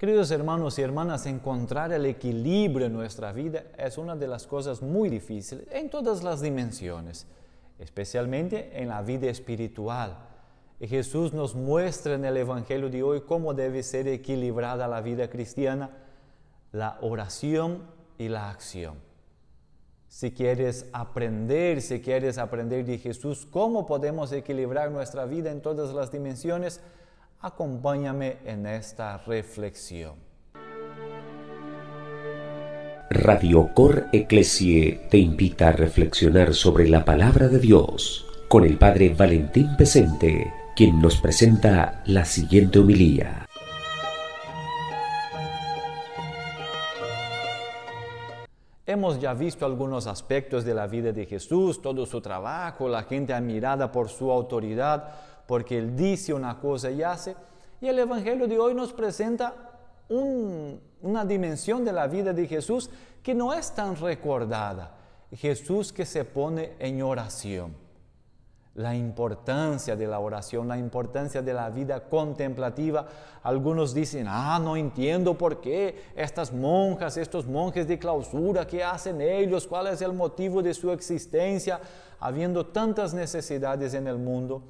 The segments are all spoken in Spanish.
Queridos hermanos y hermanas, encontrar el equilibrio en nuestra vida es una de las cosas muy difíciles en todas las dimensiones, especialmente en la vida espiritual. Y Jesús nos muestra en el Evangelio de hoy cómo debe ser equilibrada la vida cristiana, la oración y la acción. Si quieres aprender, si quieres aprender de Jesús cómo podemos equilibrar nuestra vida en todas las dimensiones, Acompáñame en esta reflexión. Radio Cor Ecclesie te invita a reflexionar sobre la palabra de Dios con el Padre Valentín Pesente, quien nos presenta la siguiente homilía. Hemos ya visto algunos aspectos de la vida de Jesús, todo su trabajo, la gente admirada por su autoridad, porque él dice una cosa y hace. Y el Evangelio de hoy nos presenta una dimensión de la vida de Jesús que no es tan recordada. Jesús que se pone en oración la importancia de la oración, la importancia de la vida contemplativa. Algunos dicen, ah, no entiendo por qué estas monjas, estos monjes de clausura, ¿qué hacen ellos? ¿Cuál es el motivo de su existencia? Habiendo tantas necesidades en el mundo,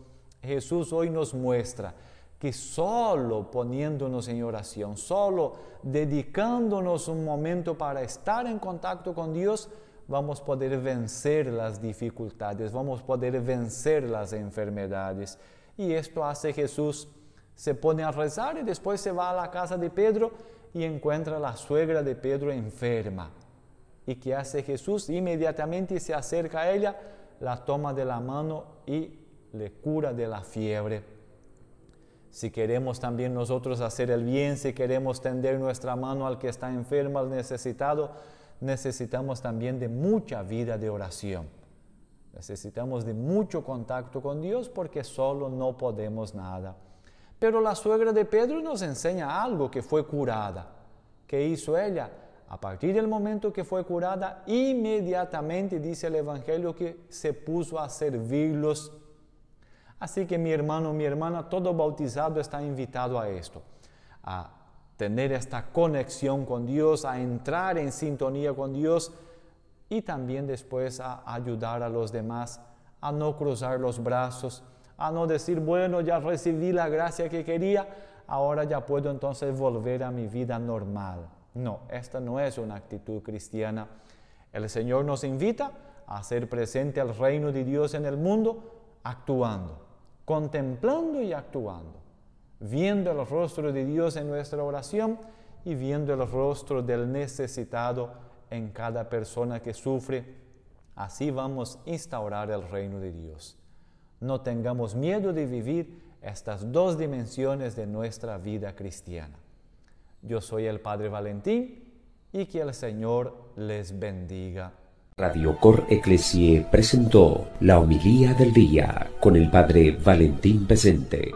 Jesús hoy nos muestra que solo poniéndonos en oración, solo dedicándonos un momento para estar en contacto con Dios, vamos a poder vencer las dificultades, vamos a poder vencer las enfermedades. Y esto hace Jesús, se pone a rezar y después se va a la casa de Pedro y encuentra a la suegra de Pedro enferma. ¿Y qué hace Jesús? Inmediatamente se acerca a ella, la toma de la mano y le cura de la fiebre. Si queremos también nosotros hacer el bien, si queremos tender nuestra mano al que está enfermo, al necesitado, necesitamos también de mucha vida de oración. Necesitamos de mucho contacto con Dios porque solo no podemos nada. Pero la suegra de Pedro nos enseña algo que fue curada. ¿Qué hizo ella? A partir del momento que fue curada, inmediatamente dice el Evangelio que se puso a servirlos. Así que mi hermano, mi hermana, todo bautizado está invitado a esto, a tener esta conexión con Dios, a entrar en sintonía con Dios y también después a ayudar a los demás a no cruzar los brazos, a no decir, bueno, ya recibí la gracia que quería, ahora ya puedo entonces volver a mi vida normal. No, esta no es una actitud cristiana. El Señor nos invita a ser presente al reino de Dios en el mundo actuando, contemplando y actuando viendo el rostro de Dios en nuestra oración y viendo el rostro del necesitado en cada persona que sufre. Así vamos a instaurar el reino de Dios. No tengamos miedo de vivir estas dos dimensiones de nuestra vida cristiana. Yo soy el Padre Valentín y que el Señor les bendiga. Radio Cor presentó la homilía del día con el Padre Valentín Presente.